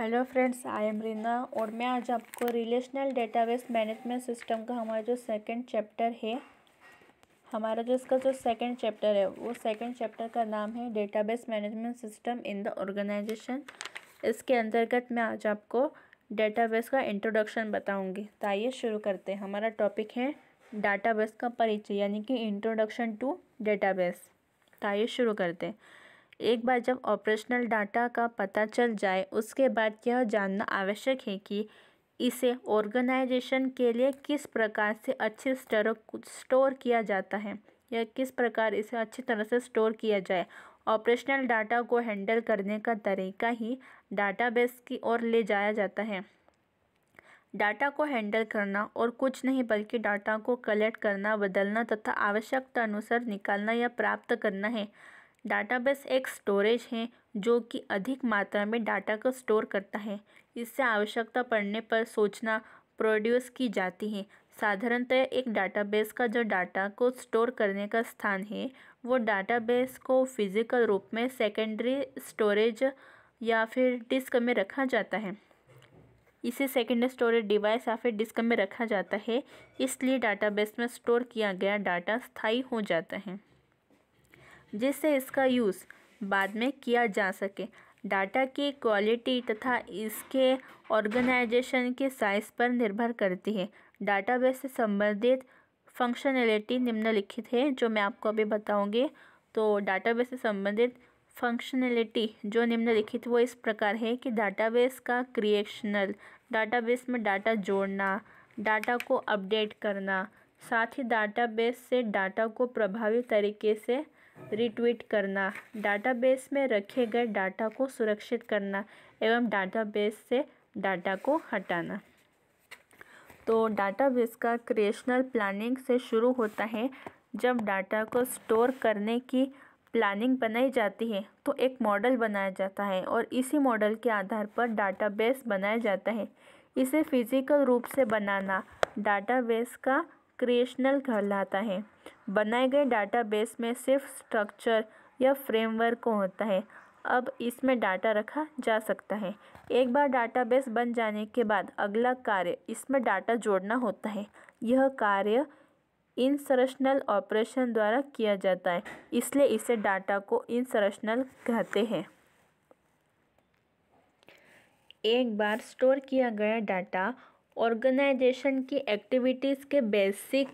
hello friends I am Reena और मैं आज आपको रिलेशनल डेटाबेस मैनेजमेंट सिस्टम का हमारा जो सेकंड चैप्टर है हमारा जो इसका जो सेकंड चैप्टर है वो सेकंड चैप्टर का नाम है database management system in the organization इसके अंतर्गत मैं आज आपको डेटाबेस का इंट्रोडक्शन बताऊँगी तो आइए शुरू करते हैं हमारा टॉपिक है डाटा का परिचय यानी कि इंट्रोडक्शन टू डेटा तो आइए शुरू करते हैं एक बार जब ऑपरेशनल डाटा का पता चल जाए उसके बाद यह जानना आवश्यक है कि इसे ऑर्गेनाइजेशन के लिए किस प्रकार से अच्छे स्टोर स्टोर किया जाता है या किस प्रकार इसे अच्छी तरह से स्टोर किया जाए ऑपरेशनल डाटा को हैंडल करने का तरीका ही डाटाबेस की ओर ले जाया जाता है डाटा को हैंडल करना और कुछ नहीं बल्कि डाटा को कलेक्ट करना बदलना तथा आवश्यकता अनुसार निकालना या प्राप्त करना है डाटाबेस एक स्टोरेज है जो कि अधिक मात्रा में डाटा को स्टोर करता है इससे आवश्यकता पड़ने पर सूचना प्रोड्यूस की जाती है साधारणतः एक डाटाबेस का जो डाटा को स्टोर करने का स्थान है वो डाटाबेस को फिज़िकल रूप में सेकेंडरी स्टोरेज या फिर डिस्क में रखा जाता है इसे सेकेंडरी स्टोरेज डिवाइस या फिर डिस्क में रखा जाता है इसलिए डाटाबेस में स्टोर किया गया डाटा स्थायी हो जाता है जिससे इसका यूज़ बाद में किया जा सके डाटा की क्वालिटी तथा इसके ऑर्गेनाइजेशन के साइज़ पर निर्भर करती है डाटाबेस से संबंधित फंक्शनैलिटी निम्नलिखित है जो मैं आपको अभी बताऊंगी तो डाटाबेस से संबंधित फंक्शनैलिटी जो निम्नलिखित वो इस प्रकार है कि डाटाबेस का क्रिएशनल डाटाबेस में डाटा जोड़ना डाटा को अपडेट करना साथ ही डाटाबेस से डाटा को प्रभावी तरीके से रिट्वीट करना डाटाबेस में रखे गए डाटा को सुरक्षित करना एवं डाटाबेस से डाटा को हटाना तो डाटाबेस का क्रिएशनल प्लानिंग से शुरू होता है जब डाटा को स्टोर करने की प्लानिंग बनाई जाती है तो एक मॉडल बनाया जाता है और इसी मॉडल के आधार पर डाटाबेस बनाया जाता है इसे फिजिकल रूप से बनाना डाटाबेस का क्रिएशनल कहलाता है बनाए गए डाटाबेस में सिर्फ स्ट्रक्चर या फ्रेमवर्क को होता है अब इसमें डाटा रखा जा सकता है एक बार डाटाबेस बन जाने के बाद अगला कार्य इसमें डाटा जोड़ना होता है यह कार्य इंसर्शनल ऑपरेशन द्वारा किया जाता है इसलिए इसे डाटा को इंसर्शनल कहते हैं एक बार स्टोर किया गया डाटा ऑर्गेनाइजेशन की एक्टिविटीज़ के बेसिक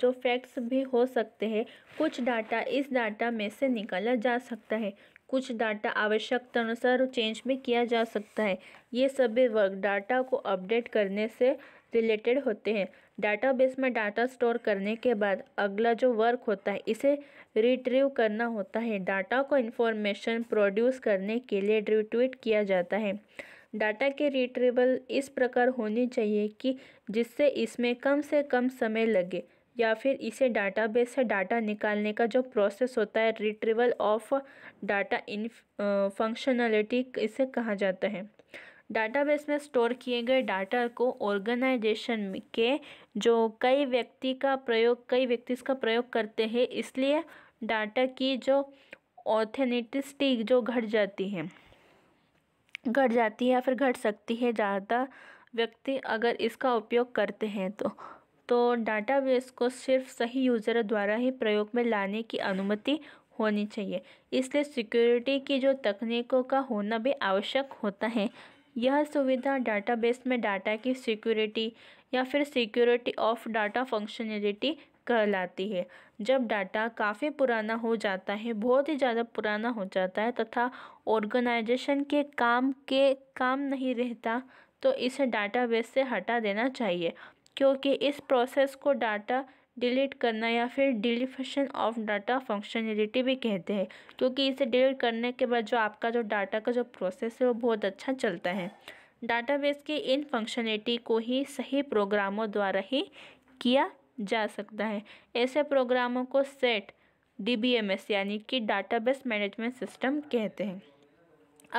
जो फैक्ट्स भी हो सकते हैं कुछ डाटा इस डाटा में से निकाला जा सकता है कुछ डाटा आवश्यकता अनुसार चेंज भी किया जा सकता है ये सभी वर्क डाटा को अपडेट करने से रिलेटेड होते हैं डाटाबेस में डाटा स्टोर करने के बाद अगला जो वर्क होता है इसे रिट्रीव करना होता है डाटा को इन्फॉर्मेशन प्रोड्यूस करने के लिए रिट्वीट किया जाता है डाटा के रिट्रीवल इस प्रकार होनी चाहिए कि जिससे इसमें कम से कम समय लगे या फिर इसे डाटाबेस से डाटा निकालने का जो प्रोसेस होता है retrieval of data in functionality इसे कहा जाता है डाटाबेस में स्टोर किए गए डाटा को ऑर्गेनाइजेशन के जो कई व्यक्ति का प्रयोग कई व्यक्ति इसका प्रयोग करते हैं इसलिए डाटा की जो ऑथेनिटिस्टी जो घट जाती है घट जाती है या फिर घट सकती है ज़्यादा व्यक्ति अगर इसका उपयोग करते हैं तो तो डाटाबेस को सिर्फ सही यूज़र द्वारा ही प्रयोग में लाने की अनुमति होनी चाहिए इसलिए सिक्योरिटी की जो तकनीकों का होना भी आवश्यक होता है यह सुविधा डाटाबेस में डाटा की सिक्योरिटी या फिर सिक्योरिटी ऑफ डाटा फंक्शनलिटी कहलाती है जब डाटा काफ़ी पुराना हो जाता है बहुत ही ज़्यादा पुराना हो जाता है तथा ऑर्गेनाइजेशन के काम के काम नहीं रहता तो इसे डाटाबेस से हटा देना चाहिए क्योंकि इस प्रोसेस को डाटा डिलीट करना या फिर डिलीफेशन ऑफ डाटा फंक्शनलिटी भी कहते हैं क्योंकि इसे डिलीट करने के बाद जो आपका जो डाटा का जो प्रोसेस है वो बहुत अच्छा चलता है डाटाबेस की इन फंक्शनलिटी को ही सही प्रोग्रामों द्वारा ही किया जा सकता है ऐसे प्रोग्रामों को सेट डीबीएमएस यानी कि डाटाबेस मैनेजमेंट सिस्टम कहते हैं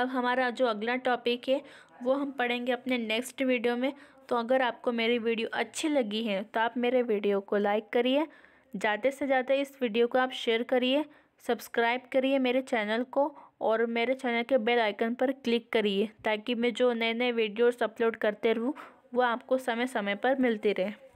अब हमारा जो अगला टॉपिक है वो हम पढ़ेंगे अपने नेक्स्ट वीडियो में तो अगर आपको मेरी वीडियो अच्छी लगी है तो आप मेरे वीडियो को लाइक करिए ज़्यादा से ज़्यादा इस वीडियो को आप शेयर करिए सब्सक्राइब करिए मेरे चैनल को और मेरे चैनल के बेल आइकन पर क्लिक करिए ताकि मैं जो नए नए वीडियोस अपलोड करते रहूँ वो आपको समय समय पर मिलती रहे